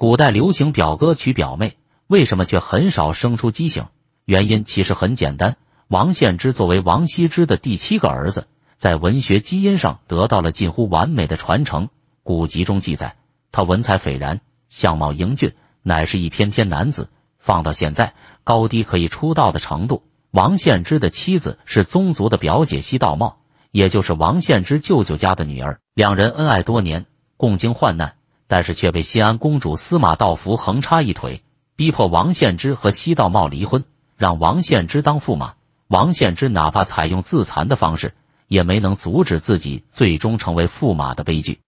古代流行表哥娶表妹，为什么却很少生出畸形？原因其实很简单。王献之作为王羲之的第七个儿子，在文学基因上得到了近乎完美的传承。古籍中记载，他文采斐然，相貌英俊，乃是一翩翩男子。放到现在，高低可以出道的程度。王献之的妻子是宗族的表姐西道茂，也就是王献之舅舅家的女儿。两人恩爱多年，共经患难。但是却被新安公主司马道福横插一腿，逼迫王献之和西道茂离婚，让王献之当驸马。王献之哪怕采用自残的方式，也没能阻止自己最终成为驸马的悲剧。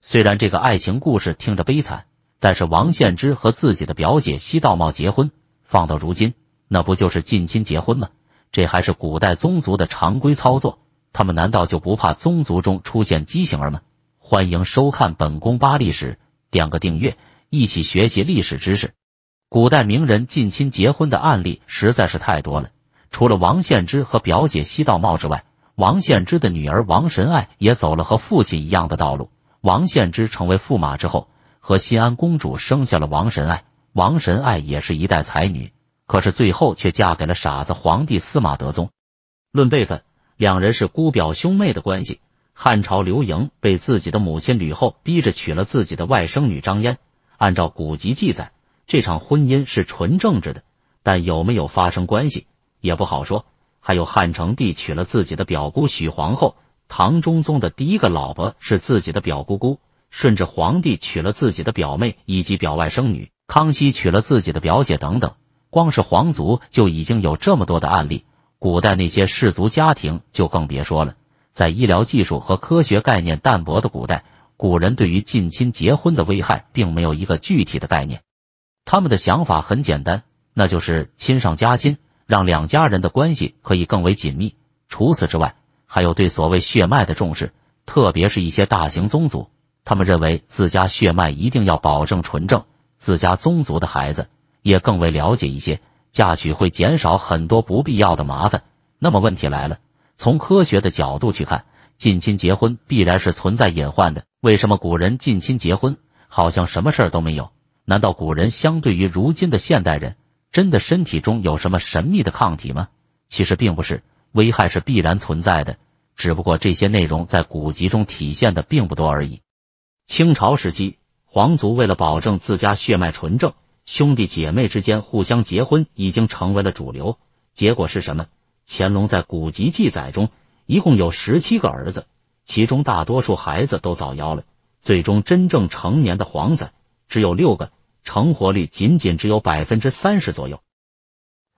虽然这个爱情故事听着悲惨，但是王献之和自己的表姐西道茂结婚，放到如今，那不就是近亲结婚吗？这还是古代宗族的常规操作，他们难道就不怕宗族中出现畸形儿吗？欢迎收看本宫扒历史，点个订阅，一起学习历史知识。古代名人近亲结婚的案例实在是太多了。除了王献之和表姐西道茂之外，王献之的女儿王神爱也走了和父亲一样的道路。王献之成为驸马之后，和新安公主生下了王神爱。王神爱也是一代才女，可是最后却嫁给了傻子皇帝司马德宗。论辈分，两人是姑表兄妹的关系。汉朝刘盈被自己的母亲吕后逼着娶了自己的外甥女张嫣，按照古籍记载，这场婚姻是纯政治的，但有没有发生关系也不好说。还有汉成帝娶了自己的表姑许皇后，唐中宗的第一个老婆是自己的表姑姑，顺治皇帝娶了自己的表妹以及表外甥女，康熙娶了自己的表姐等等，光是皇族就已经有这么多的案例，古代那些氏族家庭就更别说了。在医疗技术和科学概念淡薄的古代，古人对于近亲结婚的危害并没有一个具体的概念。他们的想法很简单，那就是亲上加亲，让两家人的关系可以更为紧密。除此之外，还有对所谓血脉的重视，特别是一些大型宗族，他们认为自家血脉一定要保证纯正，自家宗族的孩子也更为了解一些，嫁娶会减少很多不必要的麻烦。那么问题来了。从科学的角度去看，近亲结婚必然是存在隐患的。为什么古人近亲结婚好像什么事儿都没有？难道古人相对于如今的现代人，真的身体中有什么神秘的抗体吗？其实并不是，危害是必然存在的，只不过这些内容在古籍中体现的并不多而已。清朝时期，皇族为了保证自家血脉纯正，兄弟姐妹之间互相结婚已经成为了主流。结果是什么？乾隆在古籍记载中一共有十七个儿子，其中大多数孩子都早夭了。最终真正成年的皇子只有六个，成活率仅仅只有百分之三十左右。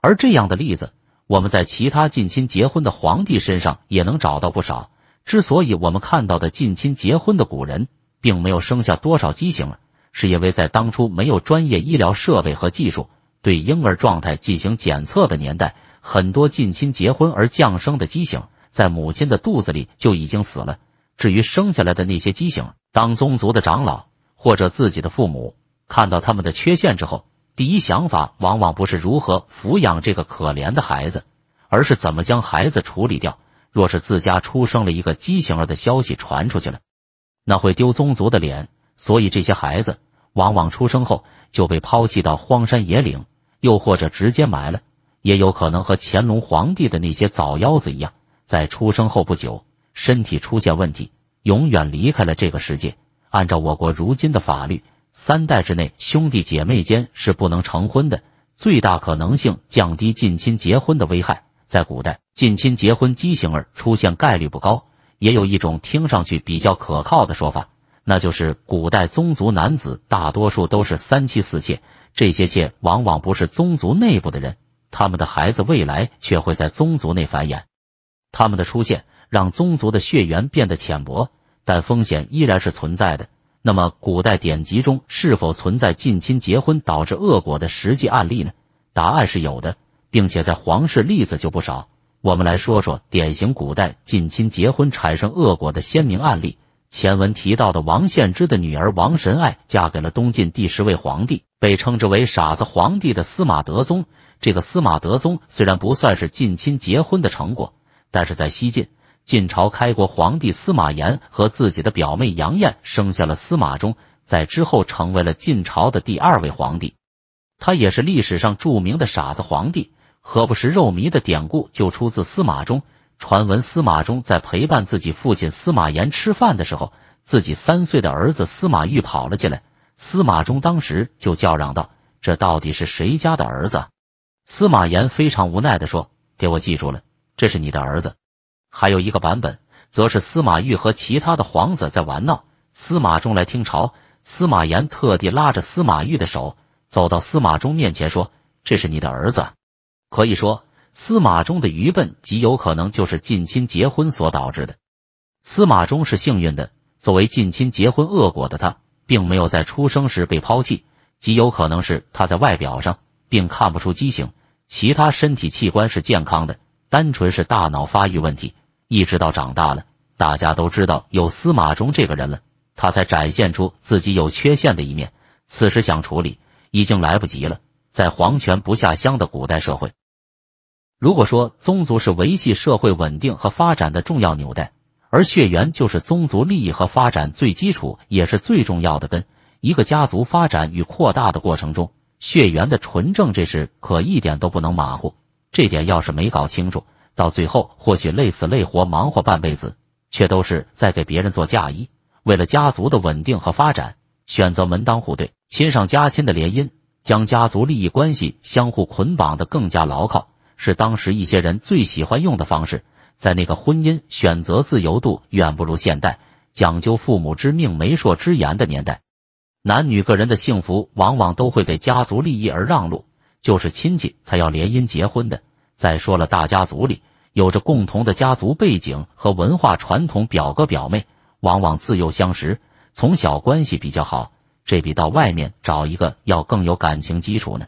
而这样的例子，我们在其他近亲结婚的皇帝身上也能找到不少。之所以我们看到的近亲结婚的古人并没有生下多少畸形儿，是因为在当初没有专业医疗设备和技术对婴儿状态进行检测的年代。很多近亲结婚而降生的畸形，在母亲的肚子里就已经死了。至于生下来的那些畸形，当宗族的长老或者自己的父母看到他们的缺陷之后，第一想法往往不是如何抚养这个可怜的孩子，而是怎么将孩子处理掉。若是自家出生了一个畸形儿的消息传出去了，那会丢宗族的脸，所以这些孩子往往出生后就被抛弃到荒山野岭，又或者直接埋了。也有可能和乾隆皇帝的那些早夭子一样，在出生后不久身体出现问题，永远离开了这个世界。按照我国如今的法律，三代之内兄弟姐妹间是不能成婚的，最大可能性降低近亲结婚的危害。在古代，近亲结婚畸形儿出现概率不高。也有一种听上去比较可靠的说法，那就是古代宗族男子大多数都是三妻四妾，这些妾往往不是宗族内部的人。他们的孩子未来却会在宗族内繁衍，他们的出现让宗族的血缘变得浅薄，但风险依然是存在的。那么，古代典籍中是否存在近亲结婚导致恶果的实际案例呢？答案是有的，并且在皇室例子就不少。我们来说说典型古代近亲结婚产生恶果的鲜明案例。前文提到的王献之的女儿王神爱，嫁给了东晋第十位皇帝，被称之为傻子皇帝的司马德宗。这个司马德宗虽然不算是近亲结婚的成果，但是在西晋，晋朝开国皇帝司马炎和自己的表妹杨艳生下了司马衷，在之后成为了晋朝的第二位皇帝。他也是历史上著名的傻子皇帝，何不食肉糜的典故就出自司马衷。传闻司马衷在陪伴自己父亲司马炎吃饭的时候，自己三岁的儿子司马懿跑了进来。司马衷当时就叫嚷道：“这到底是谁家的儿子？”司马炎非常无奈的说：“给我记住了，这是你的儿子。”还有一个版本，则是司马懿和其他的皇子在玩闹，司马衷来听朝，司马炎特地拉着司马懿的手走到司马衷面前说：“这是你的儿子。”可以说。司马衷的愚笨极有可能就是近亲结婚所导致的。司马衷是幸运的，作为近亲结婚恶果的他，并没有在出生时被抛弃。极有可能是他在外表上并看不出畸形，其他身体器官是健康的，单纯是大脑发育问题。一直到长大了，大家都知道有司马衷这个人了，他才展现出自己有缺陷的一面。此时想处理，已经来不及了。在皇权不下乡的古代社会。如果说宗族是维系社会稳定和发展的重要纽带，而血缘就是宗族利益和发展最基础也是最重要的根。一个家族发展与扩大的过程中，血缘的纯正这事可一点都不能马虎。这点要是没搞清楚，到最后或许累死累活忙活半辈子，却都是在给别人做嫁衣。为了家族的稳定和发展，选择门当户对、亲上加亲的联姻，将家族利益关系相互捆绑的更加牢靠。是当时一些人最喜欢用的方式，在那个婚姻选择自由度远不如现代、讲究父母之命、媒妁之言的年代，男女个人的幸福往往都会给家族利益而让路，就是亲戚才要联姻结婚的。再说了，大家族里有着共同的家族背景和文化传统，表哥表妹往往自幼相识，从小关系比较好，这比到外面找一个要更有感情基础呢。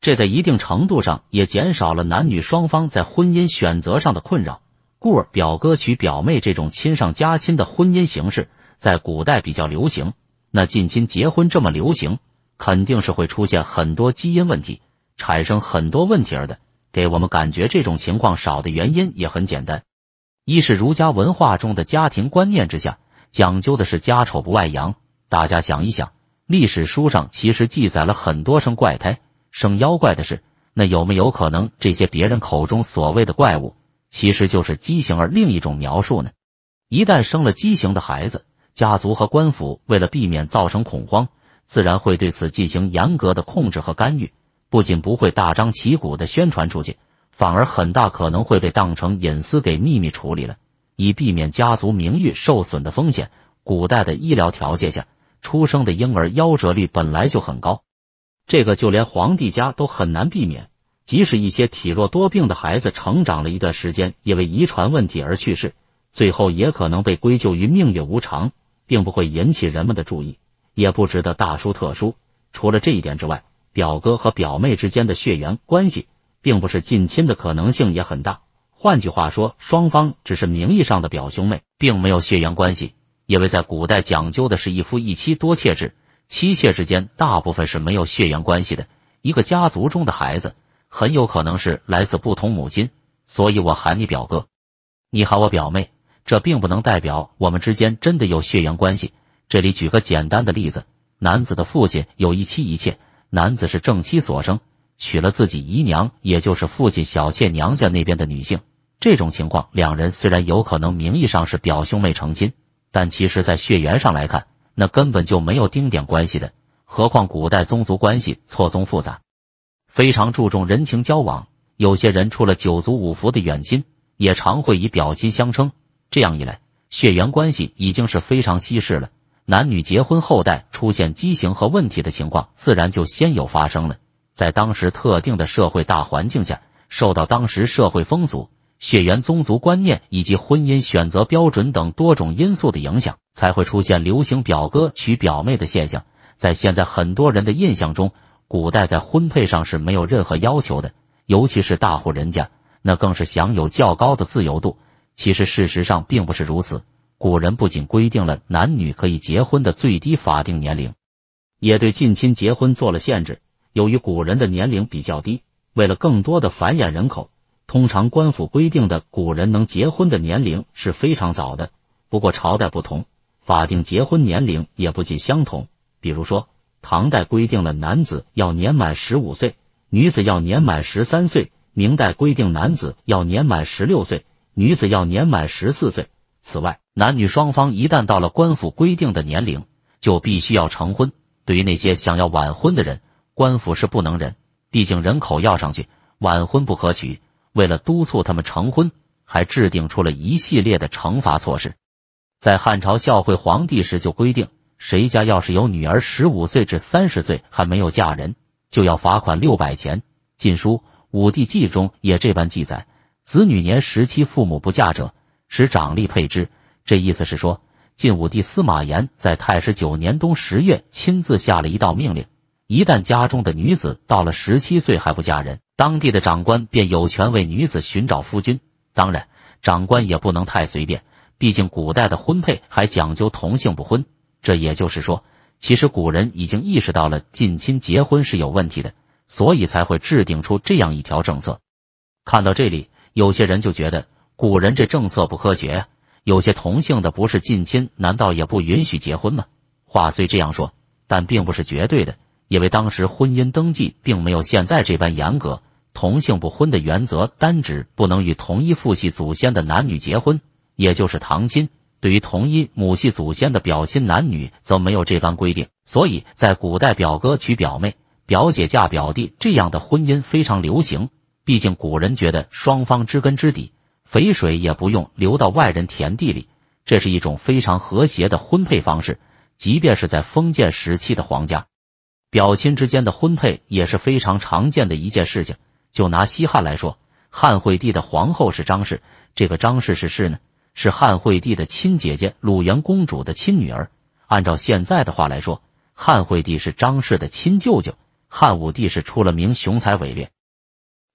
这在一定程度上也减少了男女双方在婚姻选择上的困扰，故而表哥娶表妹这种亲上加亲的婚姻形式在古代比较流行。那近亲结婚这么流行，肯定是会出现很多基因问题，产生很多问题儿的。给我们感觉这种情况少的原因也很简单，一是儒家文化中的家庭观念之下，讲究的是家丑不外扬。大家想一想，历史书上其实记载了很多生怪胎。生妖怪的事，那有没有可能这些别人口中所谓的怪物，其实就是畸形儿另一种描述呢？一旦生了畸形的孩子，家族和官府为了避免造成恐慌，自然会对此进行严格的控制和干预。不仅不会大张旗鼓的宣传出去，反而很大可能会被当成隐私给秘密处理了，以避免家族名誉受损的风险。古代的医疗条件下，出生的婴儿夭折率本来就很高。这个就连皇帝家都很难避免，即使一些体弱多病的孩子成长了一段时间，因为遗传问题而去世，最后也可能被归咎于命运无常，并不会引起人们的注意，也不值得大书特书。除了这一点之外，表哥和表妹之间的血缘关系并不是近亲的可能性也很大。换句话说，双方只是名义上的表兄妹，并没有血缘关系，因为在古代讲究的是一夫一妻多妾制。妻妾之间大部分是没有血缘关系的。一个家族中的孩子很有可能是来自不同母亲，所以我喊你表哥，你喊我表妹，这并不能代表我们之间真的有血缘关系。这里举个简单的例子：男子的父亲有一妻一妾，男子是正妻所生，娶了自己姨娘，也就是父亲小妾娘家那边的女性。这种情况，两人虽然有可能名义上是表兄妹成亲，但其实在血缘上来看。那根本就没有丁点关系的，何况古代宗族关系错综复杂，非常注重人情交往。有些人出了九族五服的远亲，也常会以表亲相称。这样一来，血缘关系已经是非常稀释了。男女结婚，后代出现畸形和问题的情况，自然就先有发生了。在当时特定的社会大环境下，受到当时社会风俗。血缘宗族观念以及婚姻选择标准等多种因素的影响，才会出现流行表哥娶表妹的现象。在现在很多人的印象中，古代在婚配上是没有任何要求的，尤其是大户人家，那更是享有较高的自由度。其实事实上并不是如此，古人不仅规定了男女可以结婚的最低法定年龄，也对近亲结婚做了限制。由于古人的年龄比较低，为了更多的繁衍人口。通常官府规定的古人能结婚的年龄是非常早的，不过朝代不同，法定结婚年龄也不尽相同。比如说，唐代规定了男子要年满十五岁，女子要年满十三岁；明代规定男子要年满十六岁，女子要年满十四岁。此外，男女双方一旦到了官府规定的年龄，就必须要成婚。对于那些想要晚婚的人，官府是不能忍，毕竟人口要上去，晚婚不可取。为了督促他们成婚，还制定出了一系列的惩罚措施。在汉朝孝惠皇帝时就规定，谁家要是有女儿十五岁至三十岁还没有嫁人，就要罚款六百钱。《晋书·武帝纪》中也这般记载：子女年十七，父母不嫁者，使长吏配之。这意思是说，晋武帝司马炎在太师九年冬十月亲自下了一道命令。一旦家中的女子到了十七岁还不嫁人，当地的长官便有权为女子寻找夫君。当然，长官也不能太随便，毕竟古代的婚配还讲究同姓不婚。这也就是说，其实古人已经意识到了近亲结婚是有问题的，所以才会制定出这样一条政策。看到这里，有些人就觉得古人这政策不科学呀，有些同姓的不是近亲，难道也不允许结婚吗？话虽这样说，但并不是绝对的。因为当时婚姻登记并没有现在这般严格，同姓不婚的原则单指不能与同一父系祖先的男女结婚，也就是堂亲。对于同一母系祖先的表亲男女，则没有这般规定。所以在古代，表哥娶表妹，表姐嫁表弟这样的婚姻非常流行。毕竟古人觉得双方知根知底，肥水也不用流到外人田地里，这是一种非常和谐的婚配方式。即便是在封建时期的皇家。表亲之间的婚配也是非常常见的一件事情。就拿西汉来说，汉惠帝的皇后是张氏，这个张氏是氏呢，是汉惠帝的亲姐姐鲁元公主的亲女儿。按照现在的话来说，汉惠帝是张氏的亲舅舅。汉武帝是出了名雄才伟略，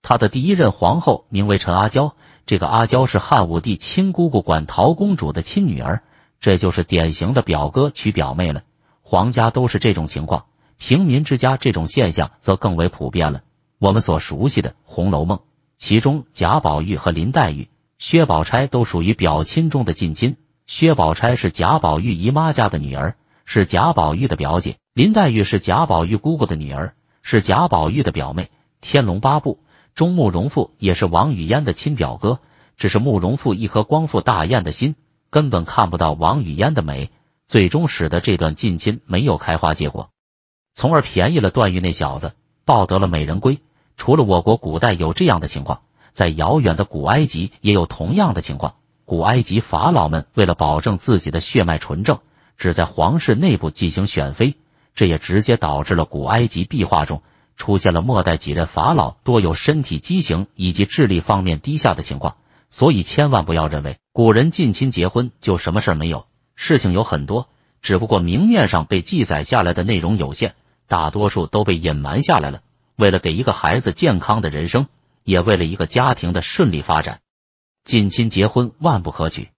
他的第一任皇后名为陈阿娇，这个阿娇是汉武帝亲姑姑馆陶公主的亲女儿，这就是典型的表哥娶表妹了。皇家都是这种情况。平民之家这种现象则更为普遍了。我们所熟悉的《红楼梦》，其中贾宝玉和林黛玉、薛宝钗都属于表亲中的近亲。薛宝钗是贾宝玉姨妈家的女儿，是贾宝玉的表姐；林黛玉是贾宝玉姑姑的女儿，是贾宝玉的表妹。《天龙八部》中，慕容复也是王语嫣的亲表哥，只是慕容复一颗光复大燕的心，根本看不到王语嫣的美，最终使得这段近亲没有开花结果。从而便宜了段誉那小子，抱得了美人归。除了我国古代有这样的情况，在遥远的古埃及也有同样的情况。古埃及法老们为了保证自己的血脉纯正，只在皇室内部进行选妃，这也直接导致了古埃及壁画中出现了末代几任法老多有身体畸形以及智力方面低下的情况。所以千万不要认为古人近亲结婚就什么事儿没有，事情有很多。只不过明面上被记载下来的内容有限，大多数都被隐瞒下来了。为了给一个孩子健康的人生，也为了一个家庭的顺利发展，近亲结婚万不可取。